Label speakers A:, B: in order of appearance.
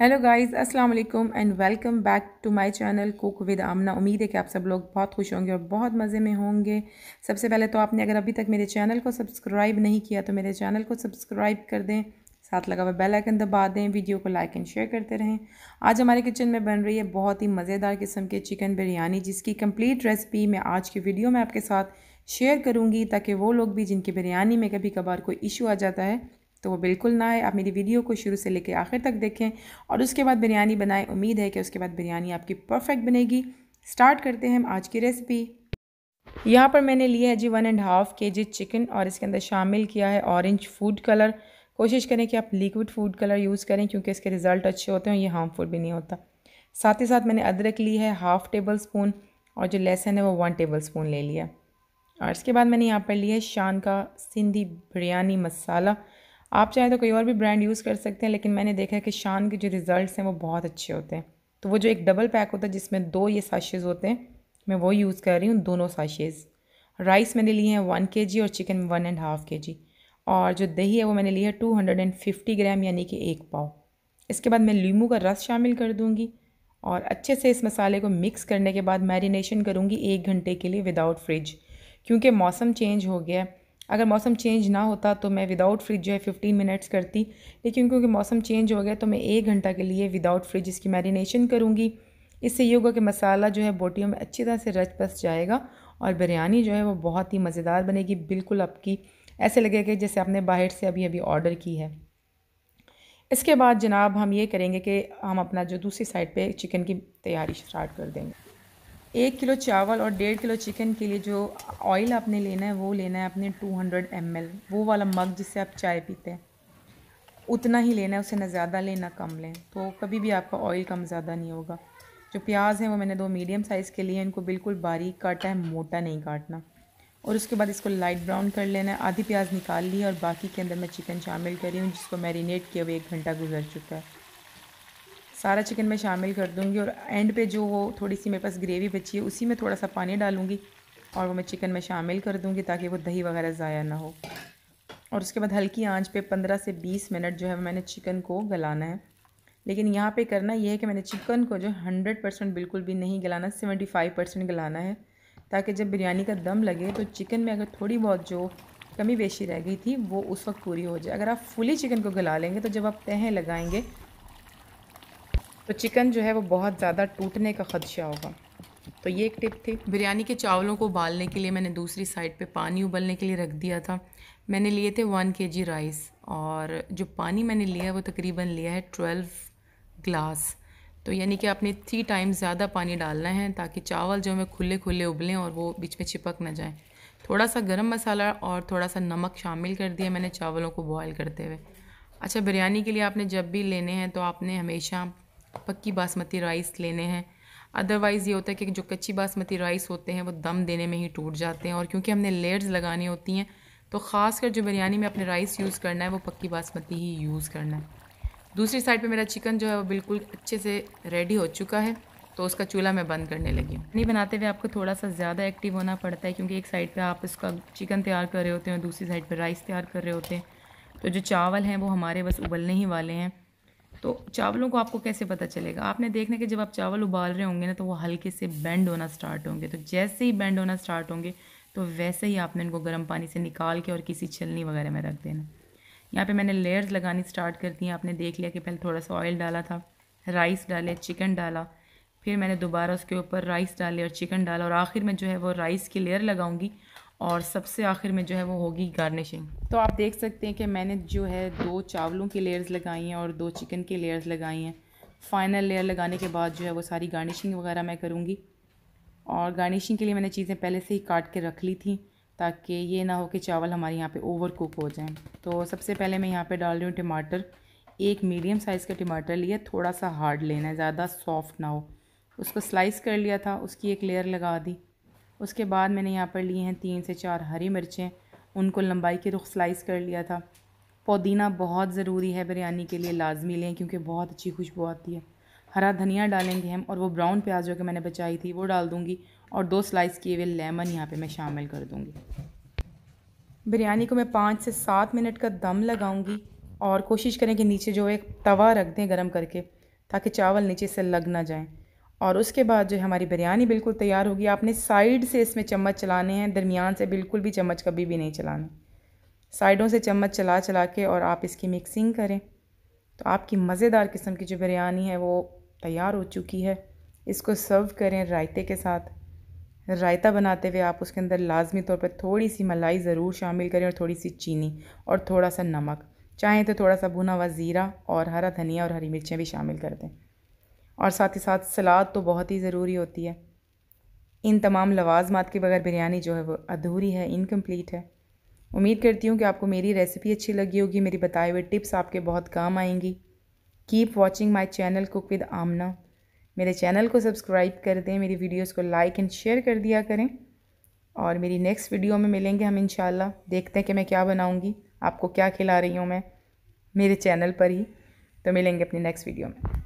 A: hello guys अस्सलाम वालेकुम and welcome back to my channel cook with Aamna उम्मीद है कि आप सब लोग बहुत खुश होंगे और बहुत मज़े में होंगे सबसे पहले तो आपने अगर अभी तक मेरे चैनल को सब्सक्राइब नहीं किया तो मेरे चैनल को सब्सक्राइब कर दें साथ लगा हुआ बेल आइकन दबा दें वीडियो को लाइक एंड शेयर करते रहें आज हमारे किचन में बन रही है बहुत ही मज़ेदार किस्म के चिकन बिरयानी जिसकी कम्प्लीट रेसिपी मैं आज की वीडियो में आपके साथ शेयर करूँगी ताकि वो लोग भी जिनकी बिरयानी में कभी कभार कोई इशू आ जाता है तो वो बिल्कुल ना आए आप मेरी वीडियो को शुरू से लेकर आखिर तक देखें और उसके बाद बिरयानी बनाएं उम्मीद है कि उसके बाद बिरयानी आपकी परफेक्ट बनेगी स्टार्ट करते हैं हम आज की रेसिपी यहाँ पर मैंने लिया है जी वन एंड हाफ़ के जी चिकन और इसके अंदर शामिल किया है ऑरेंज फूड कलर कोशिश करें कि आप लिक्विड फूड कलर यूज़ करें क्योंकि इसके रिज़ल्ट अच्छे होते हैं ये हार्मफुल भी नहीं होता साथ ही साथ मैंने अदरक ली है हाफ़ टेबल स्पून और जो लहसन है वो वन टेबल स्पून ले लिया और इसके बाद मैंने यहाँ पर लिया है शान का सिंधी बिरयानी मसाला आप चाहें तो कोई और भी ब्रांड यूज़ कर सकते हैं लेकिन मैंने देखा है कि शान के जो रिज़ल्ट हैं वो बहुत अच्छे होते हैं तो वो जो एक डबल पैक होता है जिसमें दो ये साशेज़ होते हैं मैं वो यूज़ कर रही हूँ दोनों साशेज़ राइस मैंने लिए हैं वन के जी और चिकन वन एंड हाफ़ के जी और जो दही है वो मैंने ली है two hundred and fifty gram यानी कि एक पाव इसके बाद मैं लीमू का रस शामिल कर दूँगी और अच्छे से इस मसाले को मिक्स करने के बाद मैरिनेशन करूँगी एक घंटे के लिए विदाउट फ्रिज क्योंकि मौसम चेंज हो गया है अगर मौसम चेंज ना होता तो मैं विदाउट फ्रिज जो है फिफ्टीन मिनट्स करती लेकिन क्योंकि मौसम चेंज हो गया तो मैं एक घंटा के लिए विदाउट फ्रिज इसकी मैरिनेशन करूँगी इससे ये होगा कि मसाला जो है बोटियों में अच्छी तरह से रच बस जाएगा और बिरयानी जो है वो बहुत ही मज़ेदार बनेगी बिल्कुल आपकी ऐसे लगेगा जैसे आपने बाहर से अभी अभी ऑर्डर की है इसके बाद जनाब हम ये करेंगे कि हम अपना जो दूसरी साइड पे चिकन की तैयारी स्टार्ट कर देंगे एक किलो चावल और डेढ़ किलो चिकन के लिए जो ऑयल आपने लेना है वो लेना है आपने 200 हंड्रेड वो वाला मग जिससे आप चाय पीते हैं उतना ही लेना है उसे ना ज़्यादा लें ना कम लें तो कभी भी आपका ऑयल कम ज़्यादा नहीं होगा जो प्याज हैं वो मैंने दो मीडियम साइज़ के लिए इनको बिल्कुल बारीक काटा है मोटा नहीं काटना और उसके बाद इसको लाइट ब्राउन कर लेना है आधी प्याज निकाल ली और बाकी के अंदर मैं चिकन शामिल कर रही हूँ जिसको मैरिनेट किए हुए एक घंटा गुजर चुका है सारा चिकन मैं शामिल कर दूँगी और एंड पे जो वो थोड़ी सी मेरे पास ग्रेवी बची है उसी में थोड़ा सा पानी डालूँगी और वो मैं चिकन में शामिल कर दूँगी ताकि वो दही वगैरह ज़ाया ना हो और उसके बाद हल्की आंच पे पंद्रह से बीस मिनट जो है मैंने चिकन को गलाना है लेकिन यहाँ पे करना यह है कि मैंने चिकन को जो हंड्रेड परसेंट बिल्कुल भी नहीं गलाना फाइव परसेंट गलाना है ताकि जब बिरयानी का दम लगे तो चिकन में अगर थोड़ी बहुत जो कमी बेशी रह गई थी वो उस वक्त पूरी हो जाए अगर आप फुली चिकन को गला लेंगे तो जब आप तहें लगाएंगे तो चिकन जो है वो बहुत ज़्यादा टूटने का ख़दशा होगा तो ये एक टिप थी बिरयानी के चावलों को उबालने के लिए मैंने दूसरी साइड पे पानी उबलने के लिए रख दिया था मैंने लिए थे वन के जी राइस और जो पानी मैंने लिया है वो तकरीबन लिया है ट्वेल्व ग्लास तो यानी कि आपने थ्री टाइम ज़्यादा पानी डालना है ताकि चावल जो हमें खुले खुले उबलें और वो बीच में चिपक ना जाए थोड़ा सा गर्म मसाला और थोड़ा सा नमक शामिल कर दिया मैंने चावलों को बॉयल करते हुए अच्छा बिरयानी के लिए आपने जब भी लेने हैं तो आपने हमेशा पक्की बासमती राइस लेने हैं अदरवाइज़ ये होता है कि जो कच्ची बासमती राइस होते हैं वो दम देने में ही टूट जाते हैं और क्योंकि हमने लेयर्स लगानी होती हैं तो ख़ास कर जो बिरयानी में अपने राइस यूज़ करना है वो पक्की बासमती ही यूज़ करना है दूसरी साइड पे मेरा चिकन जो है वो बिल्कुल अच्छे से रेडी हो चुका है तो उसका चूल्हा मैं बंद करने लगी हूँ नहीं बनाते हुए आपको थोड़ा सा ज़्यादा एक्टिव होना पड़ता है क्योंकि एक साइड पे आप इसका चिकन तैयार कर रहे होते हैं और दूसरी साइड पे राइस तैयार कर रहे होते हैं तो जो चावल हैं वो हमारे बस उबलने ही वाले हैं तो चावलों को आपको कैसे पता चलेगा आपने देखना कि जब आप चावल उबाल रहे होंगे ना तो वो हल्के से बेंड होना स्टार्ट होंगे तो जैसे ही बेंड होना स्टार्ट होंगे तो वैसे ही आपने इनको गर्म पानी से निकाल के और किसी छलनी वगैरह में रख देना यहाँ पे मैंने लेयर्स लगानी स्टार्ट कर दी आपने देख लिया कि पहले थोड़ा सा ऑयल डाला था राइस डाले चिकन डाला फिर मैंने दोबारा उसके ऊपर राइस डाले और चिकन डाला और आखिर में जो है वो राइस की लेयर लगाऊंगी और सबसे आखिर में जो है वो होगी गार्निशिंग तो आप देख सकते हैं कि मैंने जो है दो चावलों की लेयर्स लगाई हैं और दो चिकन की लेयर्स लगाई हैं फाइनल लेयर लगाने के बाद जो है वो सारी गार्निशिंग वगैरह मैं करूँगी और गार्निशिंग के लिए मैंने चीज़ें पहले से ही काट के रख ली थी ताकि ये ना हो कि चावल हमारे यहाँ पर ओवर कुक हो जाएँ तो सबसे पहले मैं यहाँ पर डाल रही हूँ टमाटर एक मीडियम साइज़ का टमाटर लिया थोड़ा सा हार्ड लेना है ज़्यादा सॉफ्ट ना हो उसको स्लाइस कर लिया था उसकी एक लेयर लगा दी उसके बाद मैंने यहाँ पर लिए हैं तीन से चार हरी मिर्चें उनको लंबाई के रुख स्लाइस कर लिया था पुदीना बहुत ज़रूरी है बिरयानी के लिए लाजमी लें क्योंकि बहुत अच्छी खुशबू आती है हरा धनिया डालेंगे हम और वो ब्राउन प्याज जो कि मैंने बचाई थी वो डाल दूँगी और दो स्लाइस किए हुए लेमन यहाँ पर मैं शामिल कर दूँगी बिरयानी को मैं पाँच से सात मिनट का दम लगाऊँगी और कोशिश करें कि नीचे जो एक तवा रख दें गरम करके ताकि चावल नीचे से लग ना जाएँ और उसके बाद जो है हमारी बिरयानी बिल्कुल तैयार होगी आपने साइड से इसमें चम्मच चलाने हैं दरमियान से बिल्कुल भी चम्मच कभी भी नहीं चलाने साइडों से चम्मच चला चला के और आप इसकी मिक्सिंग करें तो आपकी मज़ेदार किस्म की जो बिरयानी है वो तैयार हो चुकी है इसको सर्व करें रायते के साथ रायता बनाते हुए आप उसके अंदर लाजमी तौर पर थोड़ी सी मलाई ज़रूर शामिल करें और थोड़ी सी चीनी और थोड़ा सा नमक चाहें तो थोड़ा सा भुना हुआ ज़ीरा और हरा धनिया और हरी मिर्चें भी शामिल कर दें और साथ ही साथ सलाद तो बहुत ही ज़रूरी होती है इन तमाम लवाजमात के बगैर बिरयानी जो है वो अधूरी है इनकम्प्लीट है उम्मीद करती हूँ कि आपको मेरी रेसिपी अच्छी लगी होगी मेरी बताए हुए टिप्स आपके बहुत काम आएंगी keep watching my channel cook with Aamna मेरे चैनल को सब्सक्राइब कर दें मेरी वीडियोस को लाइक एंड शेयर कर दिया करें और मेरी नेक्स्ट वीडियो में मिलेंगे हम इन देखते हैं कि मैं क्या बनाऊँगी आपको क्या खिला रही हूँ मैं मेरे चैनल पर ही तो मिलेंगे अपनी नेक्स्ट वीडियो में